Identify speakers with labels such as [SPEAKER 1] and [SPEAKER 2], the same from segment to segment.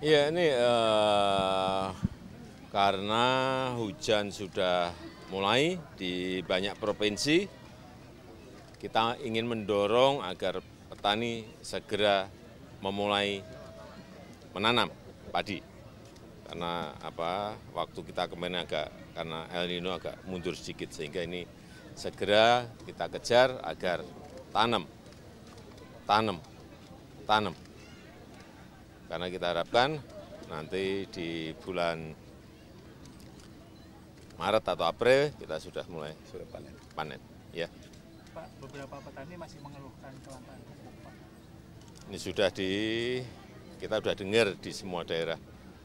[SPEAKER 1] Iya ini uh, karena hujan sudah mulai di banyak provinsi, kita ingin mendorong agar petani segera memulai menanam padi karena apa waktu kita kemarin agak karena El Nino agak mundur sedikit sehingga ini segera kita kejar agar tanam tanam tanam karena kita harapkan nanti di bulan Maret atau April kita sudah mulai sudah panen. panen ya. Pak, beberapa petani masih mengeluhkan kelangkaan pupuk, Pak. Ini sudah di kita sudah dengar di semua daerah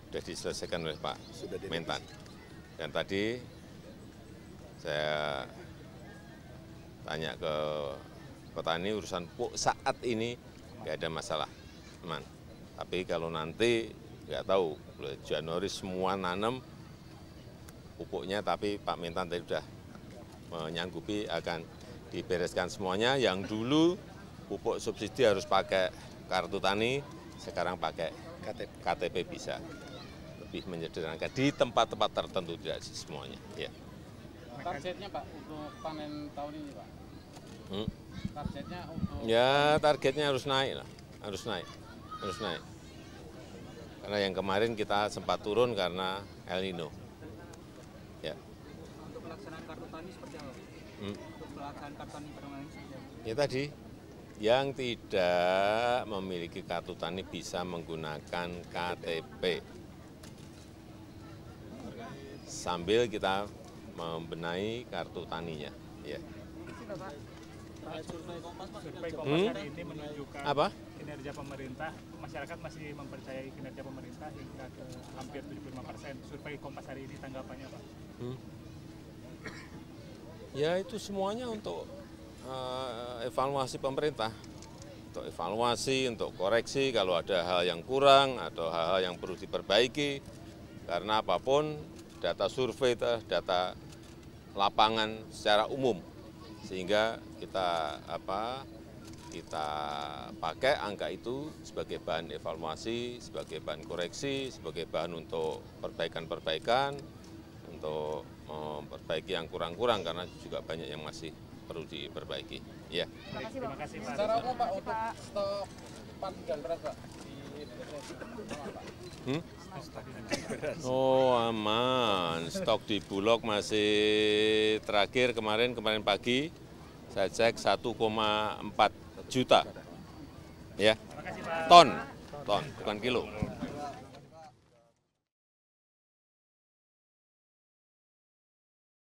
[SPEAKER 1] sudah diselesaikan oleh Pak sudah Mentan. Dan tadi saya tanya ke petani urusan pupuk saat ini tidak ada masalah. Aman. Tapi kalau nanti, nggak tahu, Januari semua nanam pupuknya, tapi Pak Mentan tadi sudah menyanggupi akan dibereskan semuanya. Yang dulu pupuk subsidi harus pakai kartu tani, sekarang pakai KTP, KTP bisa. Lebih menyederhanakan di tempat-tempat tertentu tidak semuanya. Ya. Targetnya Pak untuk panen tahun ini Pak? Hmm? Targetnya untuk Ya, targetnya harus naik lah, harus naik terus naik. Karena yang kemarin kita sempat turun karena El Nino. Ya. Untuk pelaksanaan kartu tani seperti apa? Hmm? Untuk pelaksanaan kartu tani permanen seperti apa? Ya tadi, yang tidak memiliki kartu tani bisa menggunakan KTP. Sambil kita membenahi kartu taninya. Ya survei Kompas hmm? hari ini menunjukkan apa? kinerja pemerintah masyarakat masih mempercayai kinerja pemerintah hingga ke hampir 75 persen. Survei Kompas hari ini tanggapannya apa? Hmm. Ya itu semuanya untuk uh, evaluasi pemerintah, untuk evaluasi, untuk koreksi kalau ada hal yang kurang atau hal-hal yang perlu diperbaiki. Karena apapun data survei, data lapangan secara umum sehingga kita apa kita pakai angka itu sebagai bahan evaluasi, sebagai bahan koreksi, sebagai bahan untuk perbaikan-perbaikan, untuk memperbaiki yang kurang-kurang karena juga banyak yang masih perlu diperbaiki. Ya. Terima kasih Pak. Secara umum Pak untuk stok pan dan beras Pak Hmm? Oh aman, stok di Bulog masih terakhir kemarin, kemarin pagi saya cek 1,4 juta ya ton ton bukan kilo